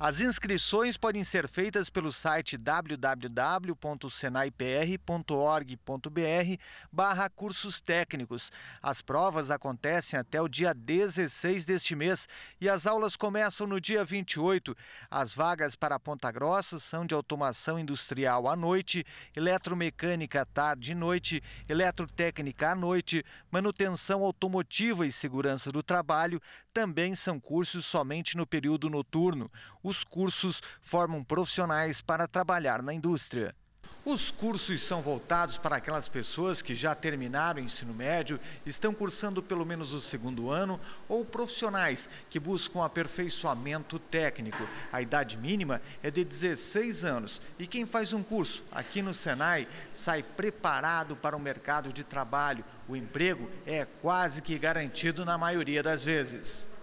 As inscrições podem ser feitas pelo site www.senaipr.org.br barra cursos técnicos. As provas acontecem até o dia 16 deste mês e as aulas começam no dia 28. As vagas para Ponta Grossa são de automação industrial à noite, eletromecânica à tarde e noite, eletrotécnica à noite, manutenção automotiva e segurança do trabalho também são cursos somente no período noturno os cursos formam profissionais para trabalhar na indústria. Os cursos são voltados para aquelas pessoas que já terminaram o ensino médio, estão cursando pelo menos o segundo ano ou profissionais que buscam aperfeiçoamento técnico. A idade mínima é de 16 anos e quem faz um curso aqui no Senai sai preparado para o mercado de trabalho. O emprego é quase que garantido na maioria das vezes.